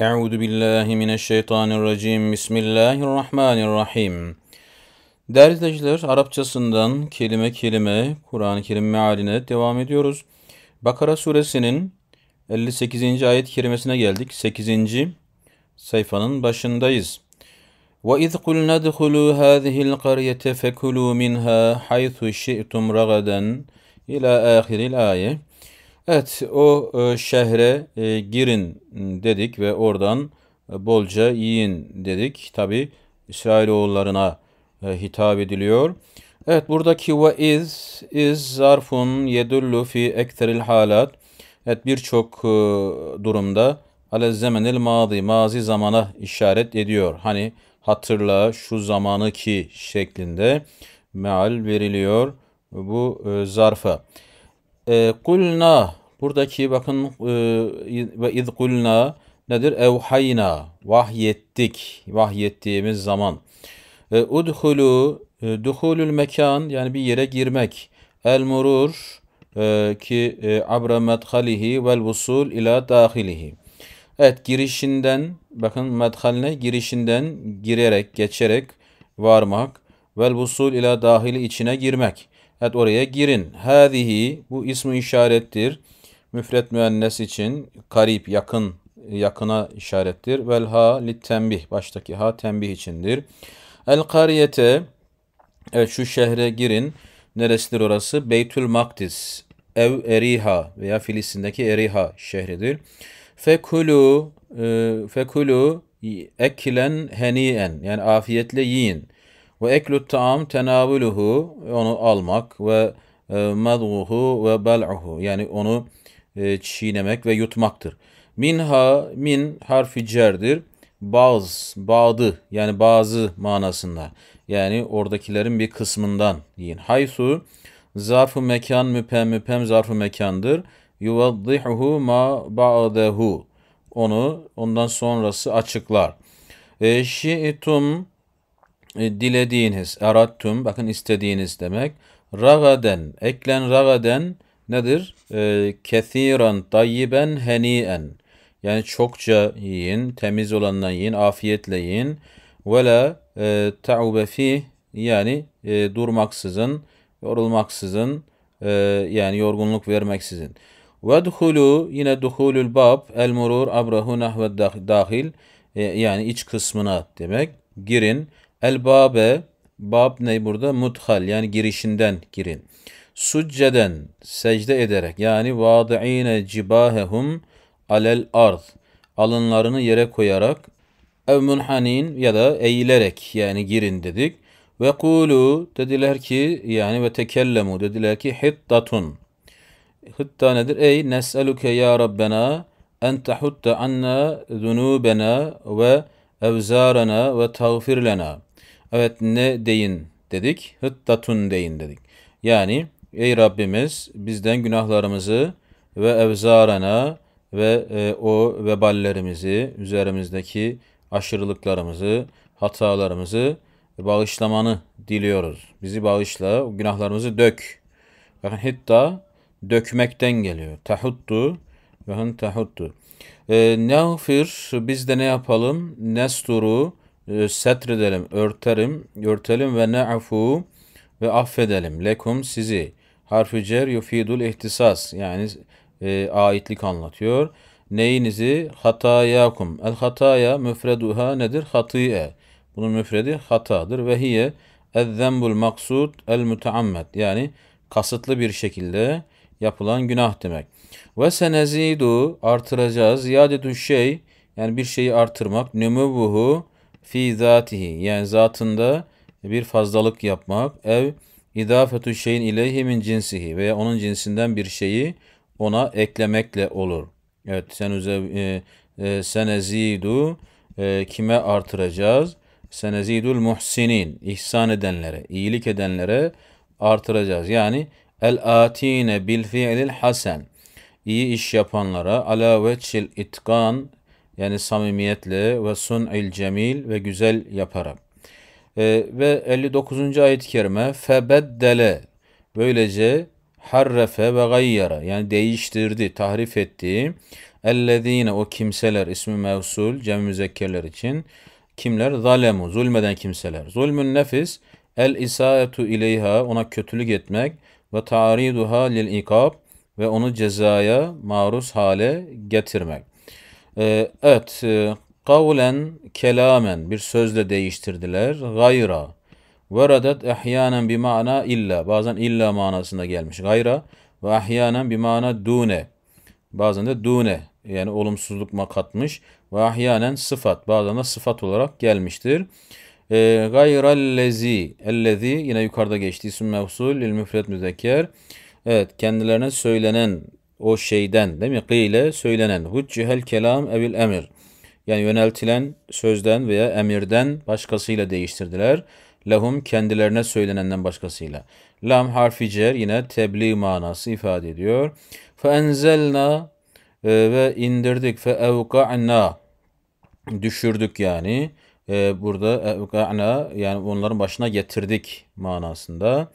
Euzu billahi mineşşeytanirracim. Bismillahirrahmanirrahim. Değerli izleyiciler, Arapçasından kelime kelime Kur'an-ı Kerim mealine devam ediyoruz. Bakara suresinin 58. ayet kerimesine geldik. 8. sayfanın başındayız. وَاِذْ قُلْنَا دْخُلُوا هَذِهِ الْقَرْيَةَ فَكُلُوا مِنْهَا حَيْثُ شِئْتُمْ رَغَدًا İlâ âhiril âye. Evet o e, şehre e, girin dedik ve oradan e, bolca yiyin dedik. Tabi İsrailoğullarına hitap ediliyor. Evet buradaki ve iz, iz zarfun yedullu fi ekteril halat. Evet birçok durumda ale zemenil mazi, mazi zamana işaret ediyor. Hani hatırla şu zamanı ki şeklinde meal veriliyor bu zarfa. E, kulna buradaki bakın e, ve iz kulna nedir? Evhayna vahyettik. Vahyettiğimiz zaman. E, udhulu e, duhulul mekan yani bir yere girmek. El murur e, ki e, abra medhalihi vel vusul ila dahilihi. Evet girişinden bakın medhaline girişinden girerek geçerek varmak vel vusul ila dahili içine girmek. Evet oraya girin. Hâzihi bu ismi işarettir. Müfret müennes için karip yakın yakına işarettir. Vel ha tembih baştaki ha tembih içindir. El kariyete evet şu şehre girin. Neresidir orası? Beytül Maktis. Ev Eriha veya Filistin'deki Eriha şehridir. Fekulu e, fekulu eklen heniyen yani afiyetle yiyin. Ve eklu taam tenavuluhu onu almak ve e, madguhu ve bel'uhu yani onu e, çiğnemek ve yutmaktır. Minha min harfi cerdir. Baz, bağdı yani bazı manasında. Yani oradakilerin bir kısmından yiyin. Haysu zarfı mekan müpem müpem zarfı mekandır. Yuvaddihuhu ma ba'dehu. Onu ondan sonrası açıklar. E, şi'tum e, dilediğiniz, erattum, bakın istediğiniz demek. Ragaden, eklen ragaden nedir? E, kethiran, tayyiben, heniyen. Yani çokça yiyin, temiz olandan yiyin, afiyetle yiyin. Ve la e, ta'ube fih, yani e, durmaksızın, yorulmaksızın, e, yani yorgunluk vermeksizin. Ve duhulu, yine duhulul bab, el murur, abrahu nahve dahil, e, yani iç kısmına demek. Girin. El babe, bab ne burada? Muthal yani girişinden girin. Succeden secde ederek yani vâdi'ine cibâhehum alel arz, alınlarını yere koyarak ev munhanin ya da eğilerek yani girin dedik. Ve kulu dediler ki yani ve tekellemu dediler ki hittatun. Hitta nedir? Ey nes'eluke ya Rabbena en tehutta anna zunubena ve evzarana ve tağfir Evet ne deyin dedik. Hıttatun deyin dedik. Yani ey Rabbimiz bizden günahlarımızı ve evzarana ve e, o veballerimizi, üzerimizdeki aşırılıklarımızı, hatalarımızı bağışlamanı diliyoruz. Bizi bağışla, günahlarımızı dök. Bakın hitta dökmekten geliyor. Tahuttu, bakın tahuttu. E, Nefir, biz de ne yapalım? Nesturu, ee, setredelim, örterim, örtelim ve ne'afu ve affedelim. Lekum sizi. Harfi cer yufidul ihtisas yani e, aitlik anlatıyor. Neyinizi? Hatayakum. El hataya müfreduha nedir? Hatiye. Bunun müfredi hatadır. Ve hiye el maksud el müteammet. Yani kasıtlı bir şekilde yapılan günah demek. Ve senezidu artıracağız. Ziyadetü şey yani bir şeyi artırmak. Nümuvuhu fi zatihi yani zatında bir fazlalık yapmak ev idafetu şeyin ileyhi min cinsihi veya onun cinsinden bir şeyi ona eklemekle olur. Evet senuze e, e, senezidu e, kime artıracağız? Senezidul muhsinin ihsan edenlere, iyilik edenlere artıracağız. Yani el atine bil fiilil hasen iyi iş yapanlara ala veçil itkan yani samimiyetle ve sun'il cemil ve güzel yaparak. E, ve 59. ayet-i kerime febeddele böylece harrefe ve gayyara yani değiştirdi, tahrif etti. Ellezine o kimseler ismi mevsul cem müzekkerler için kimler? Zalemu zulmeden kimseler. Zulmün nefis el isaetu ileyha ona kötülük etmek ve ta'riduha lil ikab ve onu cezaya maruz hale getirmek. E, evet, e, kavlen kelamen bir sözle değiştirdiler. Gayra. Veradet ehyanen bir mana illa. Bazen illa manasında gelmiş. Gayra ve ahyanen bir mana dune. Bazen de dune yani olumsuzluk katmış ve ahyanen sıfat bazen de sıfat olarak gelmiştir. E, gayrallezi ellezi yine yukarıda geçti isim mevsul lil müfret müzekker. Evet kendilerine söylenen o şeyden değil mi? Kıyle söylenen. Huccihel kelam evil emir. Yani yöneltilen sözden veya emirden başkasıyla değiştirdiler. Lahum kendilerine söylenenden başkasıyla. Lam harfi cer yine tebliğ manası ifade ediyor. Fe enzelna e, ve indirdik fe evka'na düşürdük yani. E, burada evka'na yani onların başına getirdik manasında.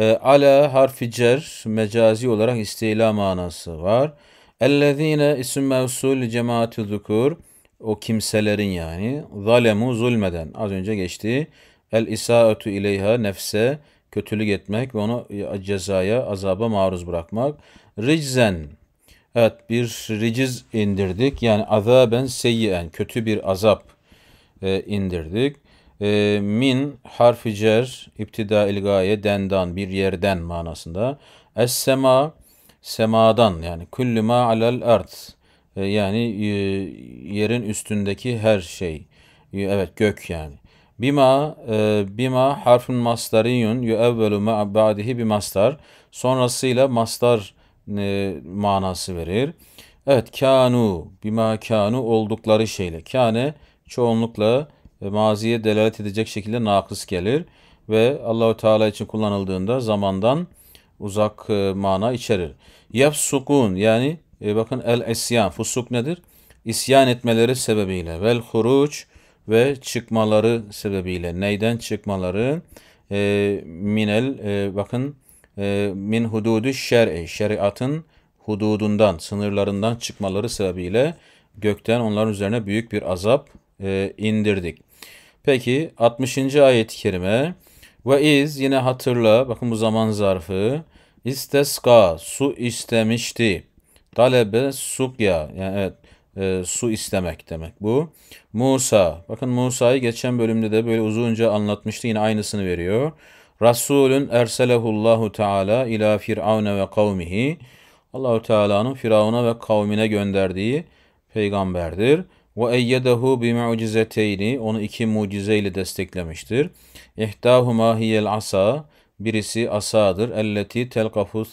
E, ala harfi cer mecazi olarak istila manası var. Ellezine isim mevsul cemaati zukur o kimselerin yani zalemu zulmeden az önce geçti. El isaatu ileyha nefse kötülük etmek ve onu cezaya, azaba maruz bırakmak. Riczen evet bir riciz indirdik. Yani azaben seyyen kötü bir azap e, indirdik e, min harfi cer iptida ilgaye dendan bir yerden manasında. Es sema semadan yani küllü ma alel ard e, yani e, yerin üstündeki her şey. E, evet gök yani. Bima e, bima harfun mastariyun yuevvelu ma ba'dihi bi mastar. Sonrasıyla mastar e, manası verir. Evet kanu bima kanu oldukları şeyle. Kane çoğunlukla maziye delalet edecek şekilde nakıs gelir ve Allahu Teala için kullanıldığında zamandan uzak e, mana içerir. Yefsukun yani e, bakın el esyan fusuk nedir? İsyan etmeleri sebebiyle vel huruç ve çıkmaları sebebiyle neyden çıkmaları e, minel e, bakın e, min hududu şer'i şeriatın hududundan sınırlarından çıkmaları sebebiyle gökten onların üzerine büyük bir azap e, indirdik. Peki 60. ayet-i kerime ve iz yine hatırla bakın bu zaman zarfı isteska su istemişti. Talebe sukya yani evet e, su istemek demek bu. Musa bakın Musa'yı geçen bölümde de böyle uzunca anlatmıştı yine aynısını veriyor. Rasulün erselehullahu teala ila firavne ve kavmihi. Allahu Teala'nın Firavun'a ve kavmine gönderdiği peygamberdir. Ve eyyedehu bi mucizateyni onu iki mucizeyle desteklemiştir. İhtahuma hiyel asa birisi asadır. Elleti telkafu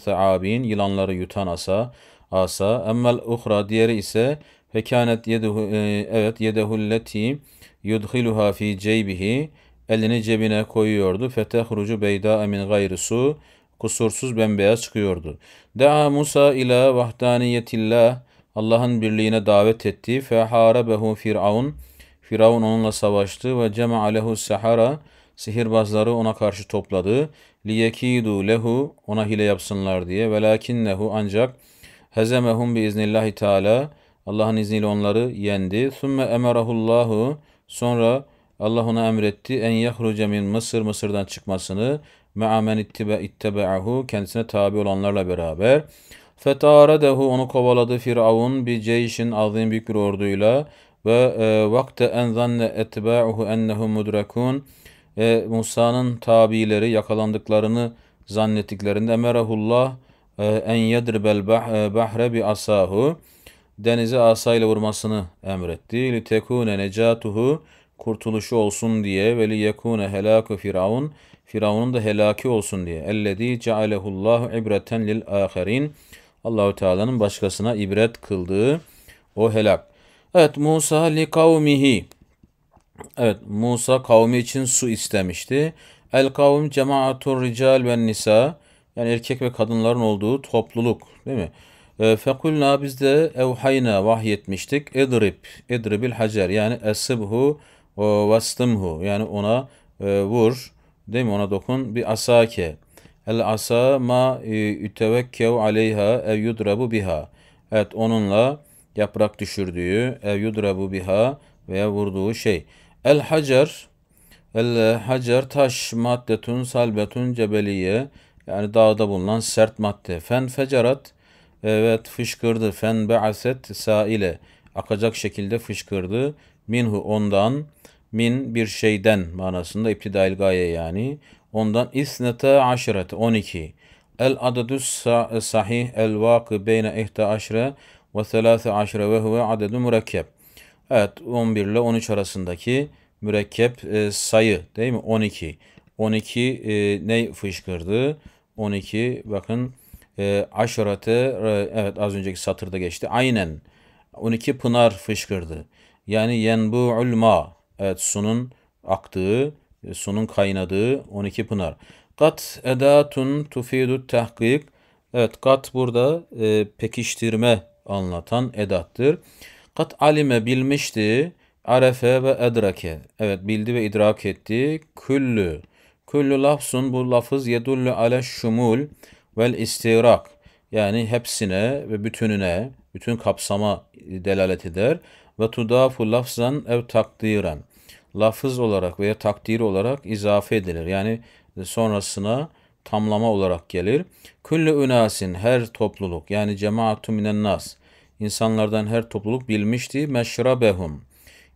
saabin e, yılanları yutan asa asa. Emmel uhra diğeri ise fekanet yedehu e, evet yedehulleti yudhiluha fi ceybihi elini cebine koyuyordu. Fetehrucu beyda min gayri su kusursuz bembeyaz çıkıyordu. Daa Musa ila vahdaniyetillah Allah'ın birliğine davet etti. Feharebehu Firavun. Firavun onunla savaştı ve cema lehu sehara. Sihirbazları ona karşı topladı. Liyekidu lehu ona hile yapsınlar diye. Velakinnehu ancak hezemehum bi iznillahi teala. Allah'ın izniyle onları yendi. Sümme emerahullahu sonra Allah ona emretti en yahruce min Mısır Mısır'dan çıkmasını me'amen ittebe ittebe'ahu kendisine tabi olanlarla beraber Fetaradehu onu kovaladı Firavun bir ceyşin azim büyük bir orduyla ve e, vakte en zanne etba'uhu ennehum mudrakun e, Musa'nın tabileri yakalandıklarını zannettiklerinde emerahullah e, en yedribel e, bahre bi asahu denize asayla vurmasını emretti. Litekune necatuhu kurtuluşu olsun diye ve liyekune helâku firavun Firavun'un da helaki olsun diye. Ellezî cealehullahu ibreten lil âkherîn. Allahu Teala'nın başkasına ibret kıldığı o helak. Evet Musa li kavmihi. Evet Musa kavmi için su istemişti. El kavm cemaatur rical ve nisa. Yani erkek ve kadınların olduğu topluluk değil mi? Ee, fekulna biz de evhayna vahyetmiştik. Edrib, edribil hacer yani esibhu ve vastımhu yani ona e, vur değil mi ona dokun bir asake. El asa ma e, ütevekkev aleyha ev yudrabu biha. Evet onunla yaprak düşürdüğü ev yudrabu biha veya vurduğu şey. El hacer el hacer taş maddetun salbetun cebeliye yani dağda bulunan sert madde. Fen fecarat evet fışkırdı. Fen beaset saile akacak şekilde fışkırdı. Minhu ondan min bir şeyden manasında iptidail gaye yani. Ondan isnete aşirete 12. El adedus sahih el vakı beyne ihte aşre ve selâse aşre ve huve adedu mürekkep. Evet 11 ile 13 arasındaki mürekkep e, sayı değil mi? 12. 12 e, ne fışkırdı? 12 bakın e, aşirete e, evet az önceki satırda geçti. Aynen 12 pınar fışkırdı. Yani yenbu'ul ma Evet sunun aktığı, sunun kaynadığı 12 pınar. Kat edatun tufidu tahkik. Evet kat burada e, pekiştirme anlatan edattır. Kat alime bilmişti. Arefe ve edrake. Evet bildi ve idrak etti. Küllü. Küllü lafzun bu lafız yedullu ale şumul vel istirak. Yani hepsine ve bütününe, bütün kapsama delalet eder. Ve tudafu lafzan ev takdiren lafız olarak veya takdir olarak izafe edilir. Yani sonrasına tamlama olarak gelir. Küllü ünasin her topluluk yani cemaatü minen nas insanlardan her topluluk bilmişti meşrabehum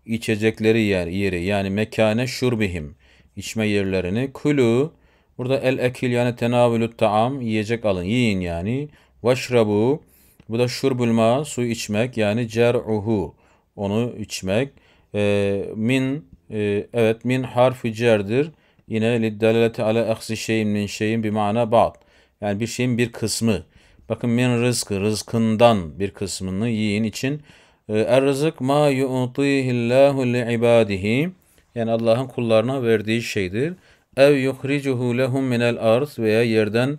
içecekleri yer yeri yani mekane şurbihim içme yerlerini külü burada el ekil yani tenavülü taam yiyecek alın yiyin yani veşrabu bu da şurbül su içmek yani cer'uhu onu içmek e, min ee, evet min harfi cerdir. Yine liddelaleti ala aksi şeyin min şeyin bir mana ba'd. Yani bir şeyin bir kısmı. Bakın min rızkı, rızkından bir kısmını yiyin için. Ee, er rızık ma yu'tihillahu li ibadihi. Yani Allah'ın kullarına verdiği şeydir. Ev yuhricuhu lehum minel arz veya yerden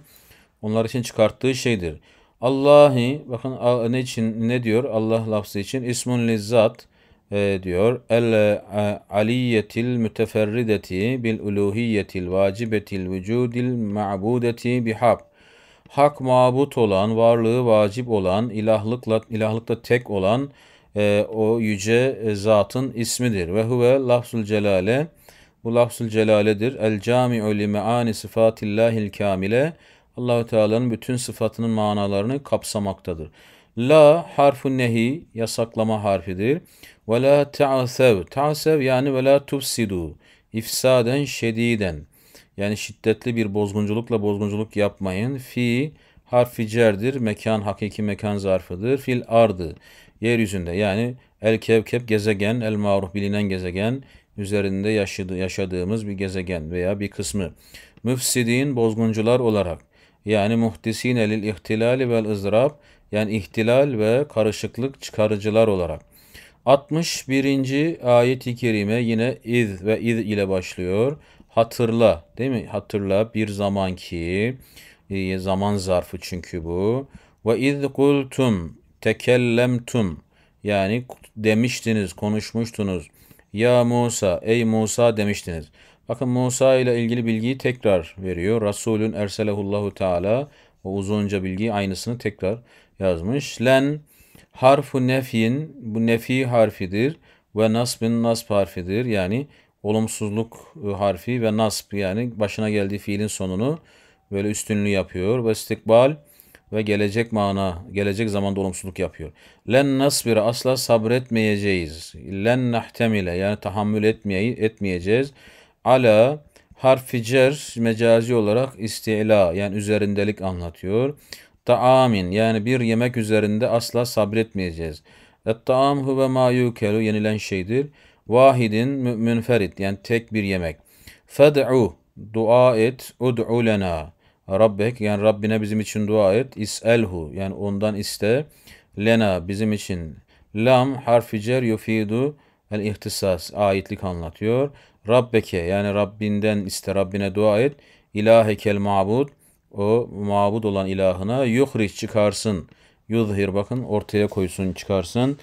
onlar için çıkarttığı şeydir. Allah'ı bakın ne için ne diyor Allah lafzı için ismun lizzat e, diyor. El e, aliyetil müteferrideti bil uluhiyetil vacibetil vücudil ma'budeti bihab. Hak mabut olan, varlığı vacip olan, ilahlıkla ilahlıkta tek olan e, o yüce e, zatın ismidir. Ve huve lafzul celale bu lafzul celaledir. El cami'u li meani sıfatillahil kamile. Allahü Teala'nın bütün sıfatının manalarını kapsamaktadır. La harfu nehi yasaklama harfidir. Ve la ta'sev. Ta'sev yani ve la tufsidu. İfsaden şediden. Yani şiddetli bir bozgunculukla bozgunculuk yapmayın. Fi harfi cerdir. Mekan hakiki mekan zarfıdır. Fil ardı. Yeryüzünde yani el kevkep gezegen, el maruf bilinen gezegen üzerinde yaşadı, yaşadığımız bir gezegen veya bir kısmı. Müfsidin bozguncular olarak yani muhtisine lil ihtilali vel ızdırab yani ihtilal ve karışıklık çıkarıcılar olarak. 61. ayet-i kerime yine iz ve iz ile başlıyor. Hatırla değil mi? Hatırla bir zaman ki e, zaman zarfı çünkü bu. Ve iz kultum tekellemtum yani demiştiniz, konuşmuştunuz. Ya Musa, ey Musa demiştiniz. Bakın Musa ile ilgili bilgiyi tekrar veriyor. Resulün erselehullahu teala o uzunca bilgiyi aynısını tekrar yazmış. Len harfu nefin bu nefi harfidir ve nasbin nasb harfidir. Yani olumsuzluk e, harfi ve nasb yani başına geldiği fiilin sonunu böyle üstünlüğü yapıyor ve istikbal ve gelecek mana, gelecek zamanda olumsuzluk yapıyor. Len nasbir asla sabretmeyeceğiz. Len nahtemile yani tahammül etmeyi etmeyeceğiz. Ala harfi cer mecazi olarak istila yani üzerindelik anlatıyor. Taamin yani bir yemek üzerinde asla sabretmeyeceğiz. Et-taam huve ma yukelu yenilen şeydir. Vahidin münferit yani tek bir yemek. Fed'u dua et ud'u lena. Rabbek yani Rabbine bizim için dua et. İs'elhu yani ondan iste. Lena bizim için. Lam harfi cer yufidu el ihtisas ayetlik anlatıyor. Rabbeke yani Rabbinden iste Rabbine dua et. İlahekel mabud o mabud olan ilahına yuhriç çıkarsın. Yuzhir bakın ortaya koysun çıkarsın.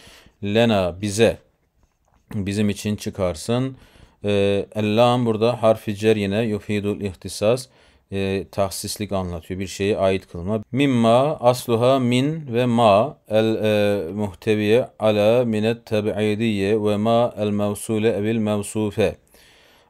Lena bize bizim için çıkarsın. E, Ellam burada harfi cer yine yufidul ihtisas e, tahsislik anlatıyor. Bir şeyi ait kılma. Mimma asluha min ve ma el e, muhteviye ala minet tabiidiye ve ma el mevsule evil mevsufe.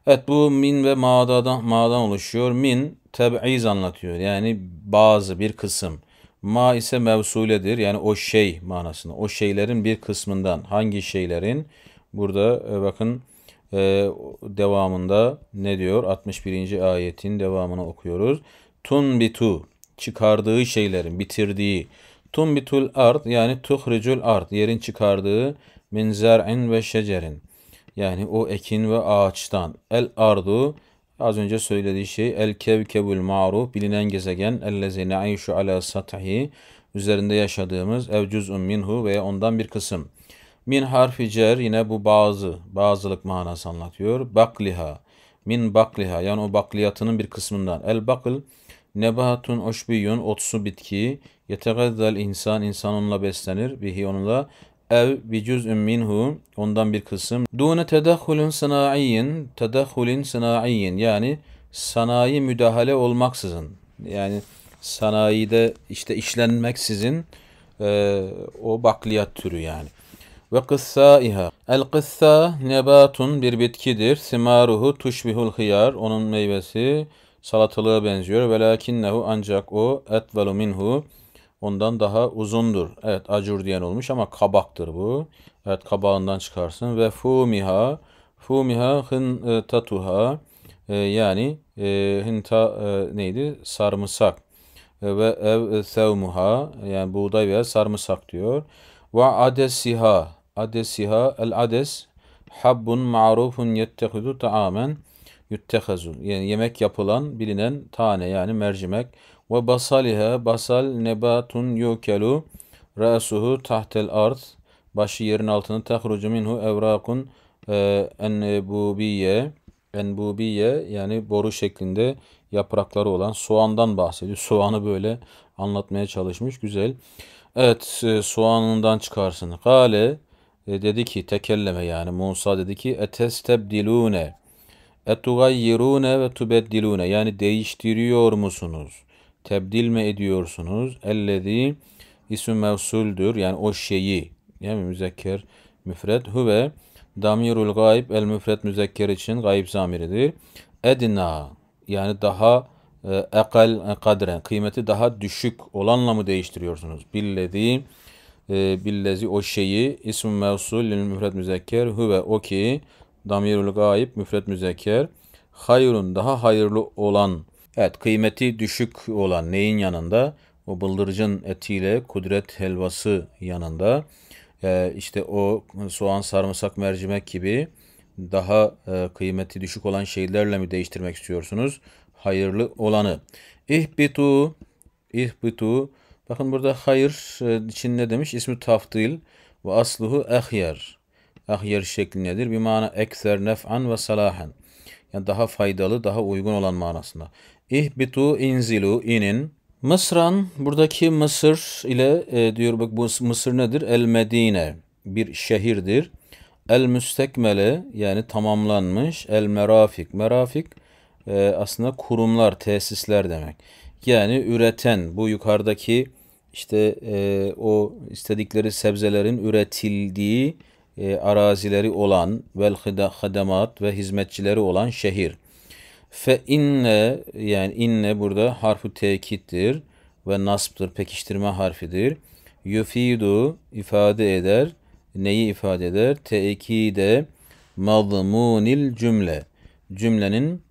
Evet bu min ve ma'dadan, ma'dan oluşuyor. Min teb'iz anlatıyor. Yani bazı bir kısım. Ma ise mevsuledir. Yani o şey manasında. O şeylerin bir kısmından. Hangi şeylerin? Burada e, bakın e, devamında ne diyor? 61. ayetin devamını okuyoruz. Tunbitu çıkardığı şeylerin, bitirdiği. bitul ard yani tuhricul ard yerin çıkardığı min zer'in ve şecerin yani o ekin ve ağaçtan. El ardu az önce söylediği şey el kevkebul ma'ruf bilinen gezegen ellezine ayşu ala satahi üzerinde yaşadığımız ev cüz'un minhu veya ondan bir kısım. Min harfi cer yine bu bazı, bazılık manası anlatıyor. Bakliha, min bakliha yani o bakliyatının bir kısmından. El bakl, nebahatun oşbiyun, otsu bitki, yetegaddal insan, insan onunla beslenir, bihi onunla ev bicüz'ün minhu ondan bir kısım dune tedahhulun sanayiyin tedahhulin sanayiyin yani sanayi müdahale olmaksızın yani sanayide işte işlenmeksizin e, o bakliyat türü yani. Ve kıssaiha. El kıssa nebatun bir bitkidir. Simaruhu tuşbihul hıyar. Onun meyvesi salatalığa benziyor. Velakinnehu ancak o etvalu minhu ondan daha uzundur. Evet acur diyen olmuş ama kabaktır bu. Evet kabağından çıkarsın. Ve fumiha fumiha hıntatuha e, e, yani e, ta e, neydi? Sarımsak. E, ve ev e, sevmuha yani buğday veya sarımsak diyor. Ve adesiha adesiha el ades habbun ma'rufun yettehidu ta'amen yuttehazu yani yemek yapılan bilinen tane yani mercimek ve basaliha basal nebatun yukelu rasuhu tahtel ard başı yerin altına tahrucu minhu evrakun e, enbubiye enbubiye yani boru şeklinde yaprakları olan soğandan bahsediyor. Soğanı böyle anlatmaya çalışmış. Güzel. Evet e, soğanından çıkarsın. Kale e, dedi ki tekelleme yani Musa dedi ki etestebdilune Etugayyirune ve tubeddilune yani değiştiriyor musunuz? Tebdil mi ediyorsunuz? Ellezî isim mevsuldür. Yani o şeyi. Yani müzekker müfred. Huve damirul gayb el müfred müzekker için gayb zamiridir. Edna yani daha e, ekal kadren e, kıymeti daha düşük olanla mı değiştiriyorsunuz? Billezi e, billezi o şeyi isim mevsul lil müfred müzekker huve o ki damirul gayib müfret müzekker. Hayrun daha hayırlı olan. Evet kıymeti düşük olan neyin yanında? O bıldırcın etiyle kudret helvası yanında. Ee, işte o soğan, sarımsak, mercimek gibi daha e, kıymeti düşük olan şeylerle mi değiştirmek istiyorsunuz? Hayırlı olanı. İhbitu, ihbitu. Bakın burada hayır için e, ne demiş? İsmi taftil ve asluhu ahyar ahyer şeklindedir. Bir mana ekser nef'an ve salahen. Yani daha faydalı, daha uygun olan manasında. İhbitu inzilu inin. Mısran buradaki Mısır ile e, diyor bak bu Mısır nedir? El Medine bir şehirdir. El müstekmele yani tamamlanmış. El merafik. Merafik e, aslında kurumlar, tesisler demek. Yani üreten bu yukarıdaki işte e, o istedikleri sebzelerin üretildiği e, arazileri olan vel hademat ve hizmetçileri olan şehir. Fe inne yani inne burada harfu tekittir ve nasb'tır, pekiştirme harfidir. Yufidu ifade eder. Neyi ifade eder? Tekide mazmunil cümle. Cümlenin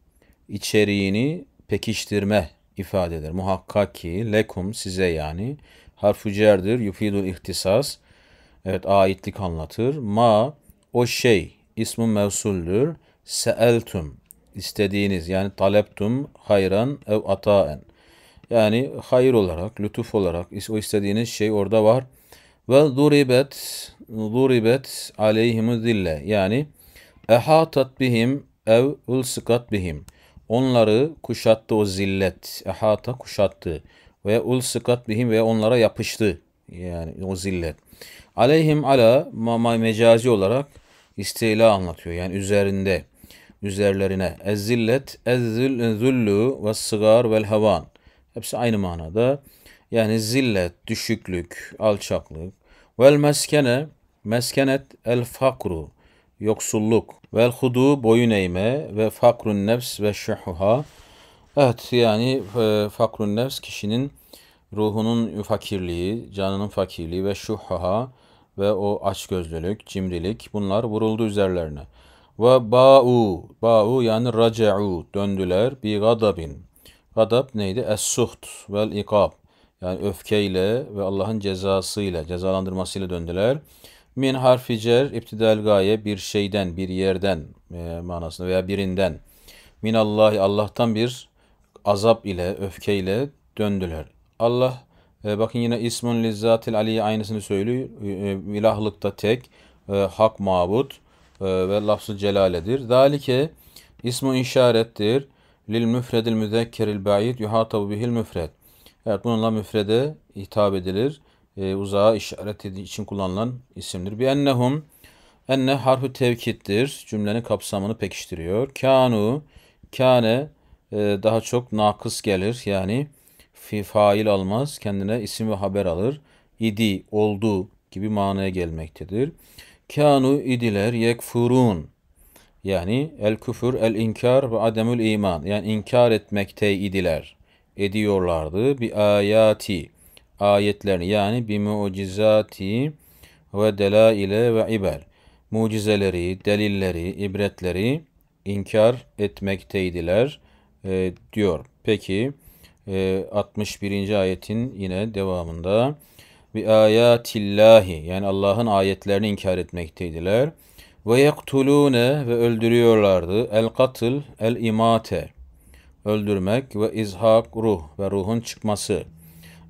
içeriğini pekiştirme ifade eder. Muhakkak ki lekum size yani harfu cerdir. Yufidul ihtisas Evet aitlik anlatır. Ma o şey ismi mevsuldür. Seeltum istediğiniz yani taleptum hayran ev ataen. Yani hayır olarak, lütuf olarak o istediğiniz şey orada var. Ve duribet duribet aleyhimu zille yani ehatat bihim ev ulsikat bihim. Onları kuşattı o zillet. Ehata kuşattı. Ve ulsikat bihim ve onlara yapıştı. Yani o zillet. Aleyhim ala mecazi olarak istila anlatıyor. Yani üzerinde, üzerlerine. Ezzillet, ezzüllü ve sıgar vel havan. Hepsi aynı manada. Yani zillet, düşüklük, alçaklık. Vel meskene, meskenet el fakru, yoksulluk. Vel hudu, boyun eğme ve fakrun nefs ve şuhuha. Evet yani e, fakrun nefs kişinin ruhunun fakirliği, canının fakirliği ve şuhuha ve o açgözlülük, cimrilik bunlar vuruldu üzerlerine. Ve ba'u, ba'u yani raca'u döndüler bi gadabin. Gadab neydi? Es-suht vel ikab. Yani öfkeyle ve Allah'ın cezasıyla, cezalandırmasıyla döndüler. Min harfi cer, iptidal gaye bir şeyden, bir yerden e, manasında veya birinden. Min Allah Allah'tan bir azap ile, öfkeyle döndüler. Allah e, bakın yine ismun lizzatil aliye aynısını söylüyor. Ee, e, ilahlıkta tek, e, hak mabut e, ve lafzı celaledir. Zalike ismu işarettir. Lil müfredil müzekkeril ba'id yuhatabu bihil müfred. Evet bununla müfrede hitap edilir. E, uzağa işaret için kullanılan isimdir. Bi ennehum enne harfi tevkittir. Cümlenin kapsamını pekiştiriyor. Kanu, kane e, daha çok nakıs gelir. Yani fi fail almaz, kendine isim ve haber alır. İdi, oldu gibi manaya gelmektedir. Kanu idiler yekfurun. Yani el küfür, el inkar ve ademül iman. Yani inkar etmekte idiler. Ediyorlardı. Bi ayati. Ayetlerini yani bi mucizati ve delaile ve iber. Mucizeleri, delilleri, ibretleri inkar etmekteydiler e, diyor. Peki e, ee, 61. ayetin yine devamında bi ayatillahi yani Allah'ın ayetlerini inkar etmekteydiler. Ve yektulune ve öldürüyorlardı. El katıl el imate öldürmek ve izhak ruh ve ruhun çıkması.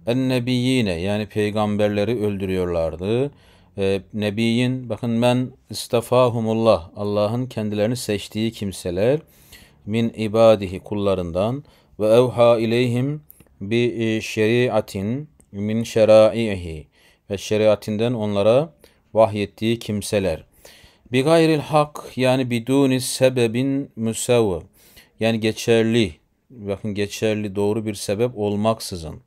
En nebiyine yani peygamberleri öldürüyorlardı. E, nebiyin bakın men istafahumullah Allah'ın kendilerini seçtiği kimseler min ibadihi kullarından ve evha ileyhim bi e, şeriatin min şeraihi ve şeriatinden onlara vahyettiği kimseler. Bi gayril hak yani biduni sebebin müsevv yani geçerli bakın geçerli doğru bir sebep olmaksızın.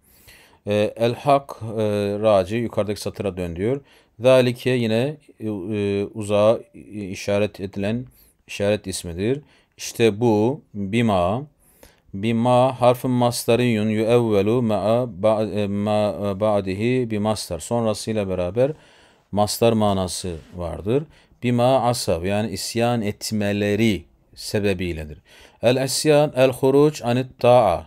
E, el hak e, raci yukarıdaki satıra dön diyor. Zalike yine e, e, uzağa işaret edilen işaret ismidir. İşte bu bima bima harfın mastariyun yuevvelu ma'a e, ba'dihi bi mastar. Sonrasıyla beraber mastar manası vardır. Bima asab yani isyan etmeleri sebebiyledir. El isyan el huruc anit ta'a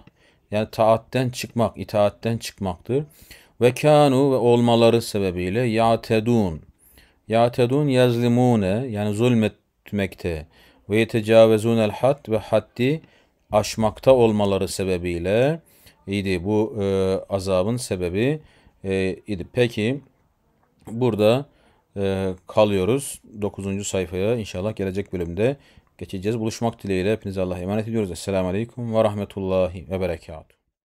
yani taatten çıkmak, itaatten çıkmaktır. Ve kanu ve olmaları sebebiyle ya tedun yazlimune yani zulmetmekte ve yetecavezun el hat ve haddi aşmakta olmaları sebebiyle idi bu e, azabın sebebi e, idi. Peki burada e, kalıyoruz. 9. sayfaya inşallah gelecek bölümde geçeceğiz. Buluşmak dileğiyle hepinize Allah'a emanet ediyoruz. Esselamu Aleyküm ve Rahmetullahi ve Berekatuhu.